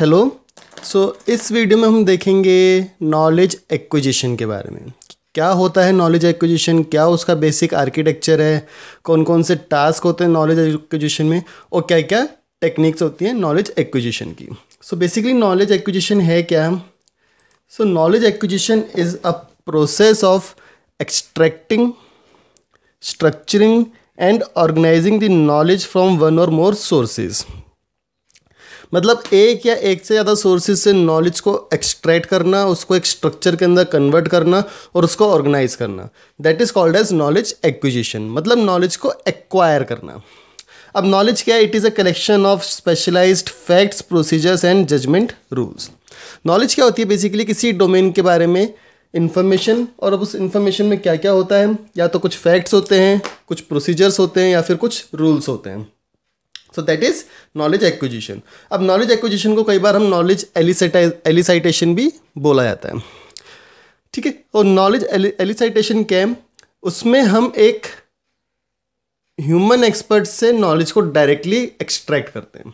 hello so so, इस video में हम देखेंगे नॉलेज एक्विजिशन के बारे में क्या होता है नॉलेज एक्विजिशन क्या उसका बेसिक आर्किटेक्चर है कौन कौन से टास्क होते हैं नॉलेज एक्विजिशन में और क्या क्या टेक्निक्स होती हैं नॉलेज एक्विजिशन की सो बेसिकली नॉलेज एक्विजिशन है क्या so knowledge acquisition is a process of extracting structuring and organising the knowledge from one और मोर सोर्सेज मतलब एक या एक से ज़्यादा सोर्सेज से नॉलेज को एक्सट्रैक्ट करना उसको एक स्ट्रक्चर के अंदर कन्वर्ट करना और उसको ऑर्गेनाइज करना that is called as knowledge acquisition मतलब नॉलेज को एक्वायर करना अब नॉलेज क्या है it is a collection of specialise facts procedures and judgement rules knowledge क्या होती है बेसिकली किसी डोमेन के बारे में इन्फॉर्मेशन और अब उस इन्फॉर्मेशन में क्या क्या होता है या तो कुछ फैक्ट्स होते हैं कुछ प्रोसीजर्स होते हैं या फिर कुछ रूल्स होते हैं so that is knowledge acquisition अब नॉलेज एक्विजिशन को कई बार हम नॉलेज एलिसाइटेशन भी बोला जाता है ठीक है और नॉलेज एलिसाइटेशन कैम उसमें हम एक ह्यूमन एक्सपर्ट से नॉलेज को डायरेक्टली एक्सट्रैक्ट करते हैं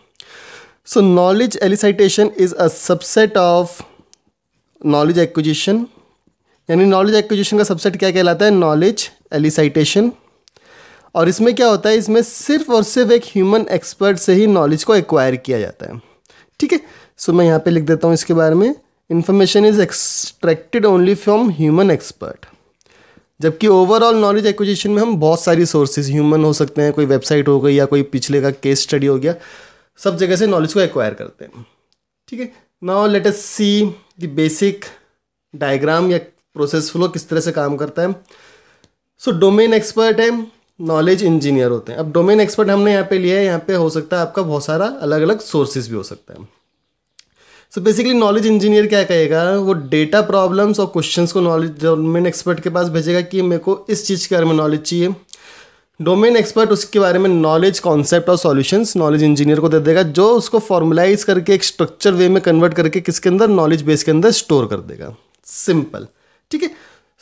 so knowledge elicitation is a subset of knowledge acquisition यानी नॉलेज एक्विजिशन का सबसेट क्या कहलाता है नॉलेज एलिसाइटेशन और इसमें क्या होता है इसमें सिर्फ और सिर्फ एक ह्यूमन एक्सपर्ट से ही नॉलेज को एक्वायर किया जाता है ठीक है सो मैं यहाँ पे लिख देता हूँ इसके बारे में information is extracted only from human expert जबकि ओवरऑल नॉलेज एक्विजिशन में हम बहुत सारी सोर्सेज ह्यूमन हो सकते हैं कोई वेबसाइट हो गई या कोई पिछले का केस स्टडी हो गया सब जगह से नॉलेज को एक्वायर करते हैं ठीक है now let us see the basic diagram या प्रोसेस फ्लो किस तरह से काम करता है सो डोमेन एक्सपर्ट है नॉलेज इंजीनियर होते हैं अब डोमेन एक्सपर्ट हमने यहाँ पे लिया है यहाँ पे हो सकता है आपका बहुत सारा अलग अलग सोर्सेज भी हो सकता है सो बेसिकली नॉलेज इंजीनियर क्या कहेगा वो डेटा प्रॉब्लम्स और क्वेश्चंस को नॉलेज डोमेन एक्सपर्ट के पास भेजेगा कि मेरे को इस चीज़ के बारे में नॉलेज चाहिए डोमेन एक्सपर्ट उसके बारे में नॉलेज कॉन्सेप्ट और सॉल्यूशंस नॉलेज इंजीनियर को दे देगा जो उसको फॉर्मुलाइज करके एक स्ट्रक्चर वे में कन्वर्ट करके किसके अंदर नॉलेज बेस के अंदर स्टोर कर देगा सिंपल ठीक है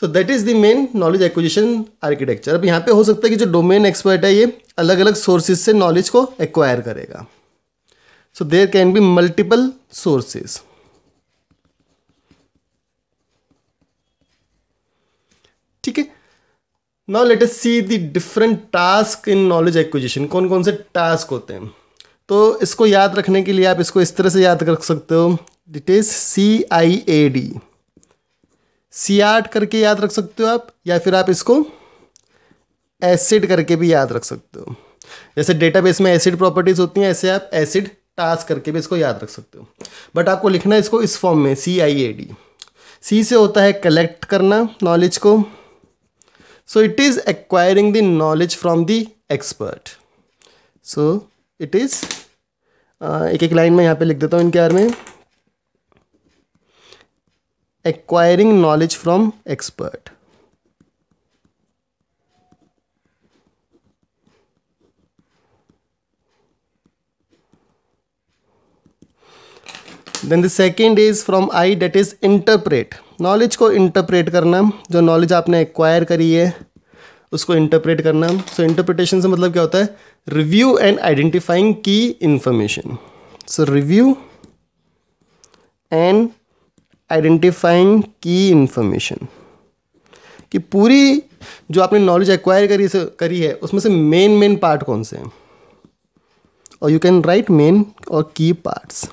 so that is the main knowledge acquisition architecture अब यहाँ पे हो सकता है कि जो डोमेन एक्सपर्ट है ये अलग अलग सोर्सेज से नॉलेज को एक्वायर करेगा so there can be multiple sources ठीक है now let us see the different task in knowledge acquisition कौन कौन से टास्क होते हैं तो इसको याद रखने के लिए आप इसको इस तरह से याद रख सकते हो it is C I A D सियाट करके याद रख सकते हो आप या फिर आप इसको एसिड करके भी याद रख सकते हो जैसे डेटाबेस में एसिड प्रॉपर्टीज होती हैं ऐसे आप एसिड टास्क करके भी इसको याद रख सकते हो बट आपको लिखना है इसको इस फॉर्म में सी आई ए डी सी से होता है कलेक्ट करना नॉलेज को so it is acquiring the knowledge from the expert so it is एक एक लाइन में यहाँ पे लिख देता हूँ इनके आर में acquiring knowledge from expert then the second is from I that is interpret knowledge को इंटरप्रेट करना जो नॉलेज आपने एक्वायर करी है उसको इंटरप्रेट करना सो so, इंटरप्रिटेशन से मतलब क्या होता है review and identifying key information so review and identifying key information कि पूरी जो आपने नॉलेज एक्वायर करी से करी है उसमें से मेन मेन पार्ट कौन से हैं और यू कैन राइट मेन और की पार्ट्स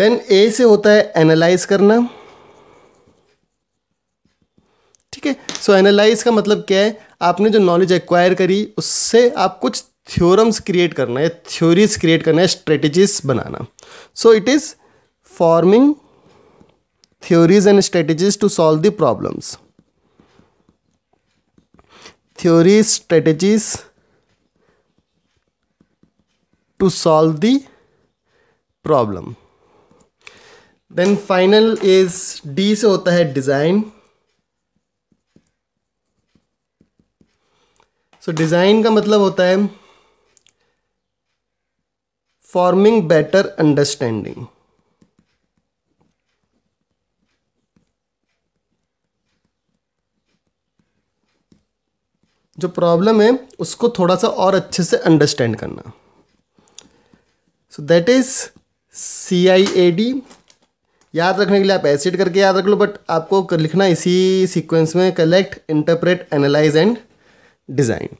देन ए से होता है एनालाइज करना ठीक है सो एनालाइज का मतलब क्या है आपने जो नॉलेज एक्वायर करी उससे आप कुछ थ्योरम्स क्रिएट करना है थ्योरीज क्रिएट करना है स्ट्रेटजीज बनाना so it is forming theories and strategies to solve the problems theories strategies to solve the problem then final is D से होता है डिज़ाइन सो डिज़ाइन का मतलब होता है फॉर्मिंग बेटर अंडरस्टैंडिंग जो प्रॉब्लम है उसको थोड़ा सा और अच्छे से अंडरस्टैंड करना so that is C I A D याद रखने के लिए आप एसिड करके याद रख लो बट आपको लिखना इसी सीक्वेंस में collect interpret analyse and design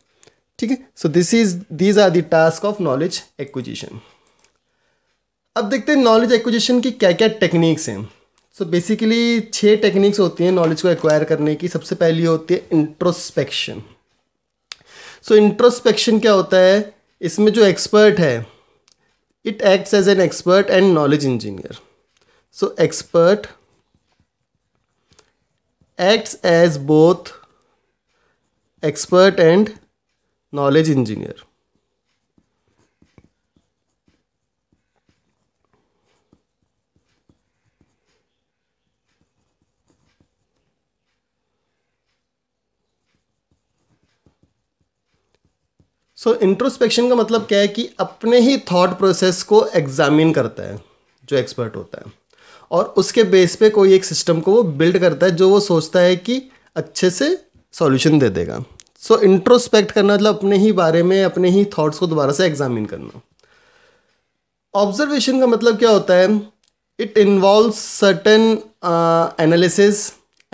ठीक है so this is these are the task of knowledge acquisition अब देखते हैं नॉलेज एक्विजिशन की क्या क्या टेक्निक्स हैं सो बेसिकली छः टेक्निक्स होती हैं नॉलेज को एक्वायर करने की सबसे पहली होती है इंट्रोस्पेक्शन सो इंट्रोस्पेक्शन क्या होता है इसमें जो एक्सपर्ट है it acts as an expert and knowledge engineer so expert acts as both expert and knowledge engineer so so, introspection का मतलब क्या है कि अपने ही थॉट प्रोसेस को एग्जामिन करता है जो एक्सपर्ट होता है और उसके बेस पे कोई एक सिस्टम को वो बिल्ड करता है जो वो सोचता है कि अच्छे से सॉल्यूशन दे देगा सो so, इंट्रोस्पेक्ट करना मतलब अपने ही बारे में अपने ही थॉट्स को दोबारा से एग्जामिन करना ऑब्जर्वेशन का मतलब क्या होता है it involve certain analysis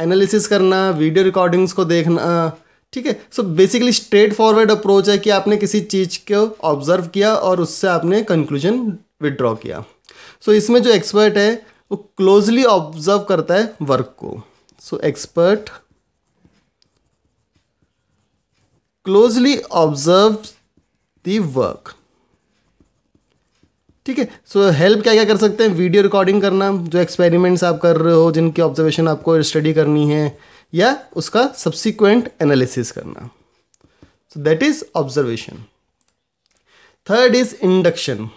analysis करना वीडियो रिकॉर्डिंग्स को देखना ठीक है so basically straightforward approach है कि आपने किसी चीज़ को ऑब्जर्व किया और उससे आपने कंक्लूजन विदड्रॉ किया सो so, इसमें जो एक्सपर्ट है वो क्लोजली ऑब्जर्व करता है वर्क को सो एक्सपर्ट क्लोजली ऑब्जर्व दर्क ठीक है सो हेल्प क्या क्या कर सकते हैं वीडियो रिकॉर्डिंग करना जो एक्सपेरिमेंट्स आप कर रहे हो जिनकी ऑब्जर्वेशन आपको स्टडी करनी है या उसका सब्सिक्वेंट एनालिसिस करना so that is observation third is induction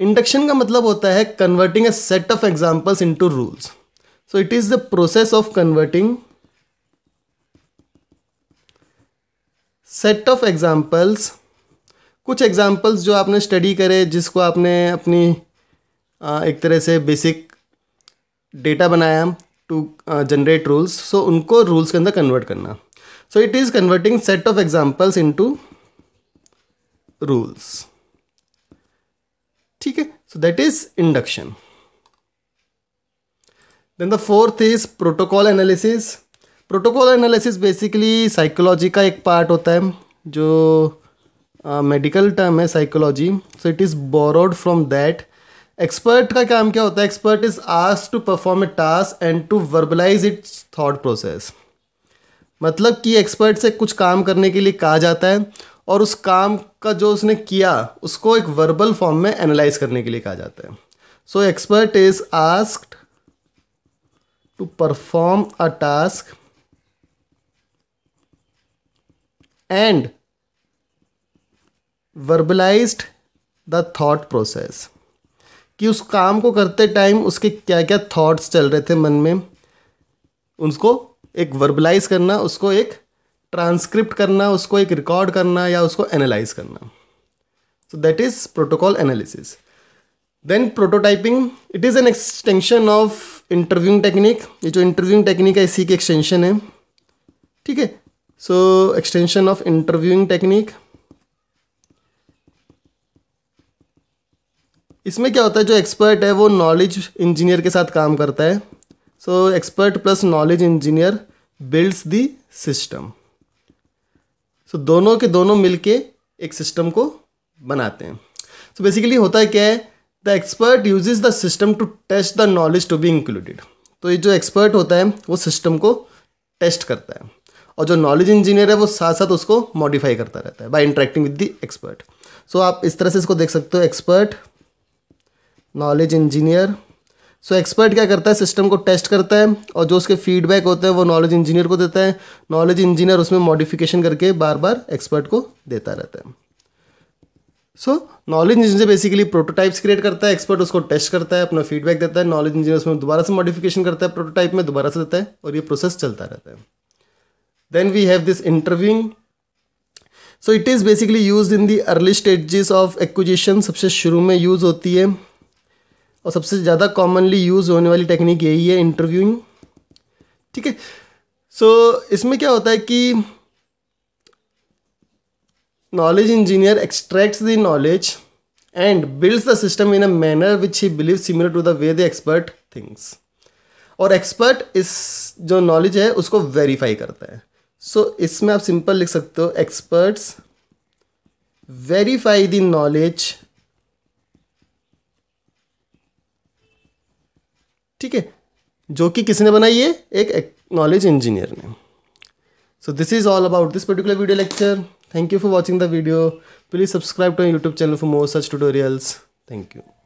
induction का मतलब होता है converting a set of examples into rules so it is the process of converting set of examples कुछ एग्जाम्पल्स जो आपने स्टडी करे जिसको आपने अपनी एक तरह से बेसिक डेटा बनाया टू जनरेट रूल्स सो उनको रूल्स के अंदर कन्वर्ट करना so it is converting set of examples into rules ठीक है so that is induction then the fourth is protocol analysis protocol analysis basically psychology का एक part होता है जो मेडिकल uh, टर्म है psychology so it is borrowed from that expert का काम क्या होता है expert is ask to perform a task and to verbalise its thought process मतलब कि एक्सपर्ट से कुछ काम करने के लिए कहा जाता है और उस काम का जो उसने किया उसको एक वर्बल फॉर्म में एनालाइज करने के लिए कहा जाता है so expert is asked to perform a task and verbalise the thought process कि उस काम को करते टाइम उसके क्या क्या थॉट्स चल रहे थे मन में उसको एक वर्बलाइज करना उसको एक ट्रांसक्रिप्ट करना उसको एक रिकॉर्ड करना या उसको एनालाइज करना so that is protocol analysis then prototyping it is an extension of interviewing technique ये जो इंटरव्यूइंग टेक्निक है इसी की एक्सटेंशन है ठीक है so extension of interviewing technique इसमें क्या होता है जो एक्सपर्ट है वो नॉलेज इंजीनियर के साथ काम करता है so expert plus knowledge engineer builds the system so दोनों के दोनों मिलके एक सिस्टम को बनाते हैं सो so बेसिकली होता है क्या है the expert uses the system to test the knowledge to be included तो ये जो एक्सपर्ट होता है वो सिस्टम को टेस्ट करता है और जो नॉलेज इंजीनियर है वो साथ साथ उसको मॉडिफाई करता रहता है by interacting with the expert so आप इस तरह से इसको देख सकते हो expert knowledge engineer so expert क्या करता है सिस्टम को टेस्ट करता है और जो उसके फीडबैक होते हैं वो नॉलेज इंजीनियर को देता है नॉलेज इंजीनियर उसमें मॉडिफिकेशन करके बार बार एक्सपर्ट को देता रहता है so knowledge engineer basically prototypes create करता है एक्सपर्ट उसको टेस्ट करता है अपना फीडबैक देता है नॉलेज इंजीनियर उसमें दोबारा से मॉडिफिकेशन करता है प्रोटोटाइप में दोबारा से देता है और ये प्रोसेस चलता रहता है then we have this interviewing so it is basically use in the early stages of acquisition सबसे शुरू में यूज़ होती है और सबसे ज़्यादा कॉमनली यूज़ होने वाली टेक्निक यही है इंटरव्यूइंग ठीक है सो इसमें क्या होता है कि knowledge engineer extracts the knowledge and builds the system in a manner which he believe similar to the way the expert thinks और एक्सपर्ट इस जो नॉलेज है उसको वेरीफाई करता है सो so, इसमें आप सिंपल लिख सकते हो एक्सपर्ट्स वेरीफाई द नॉलेज ठीक है जो कि किसने बनाई है एक नॉलेज इंजीनियर ने so this is all about this particular video lecture thank you for watching the video please subscribe to YouTube channel for more such tutorials thank you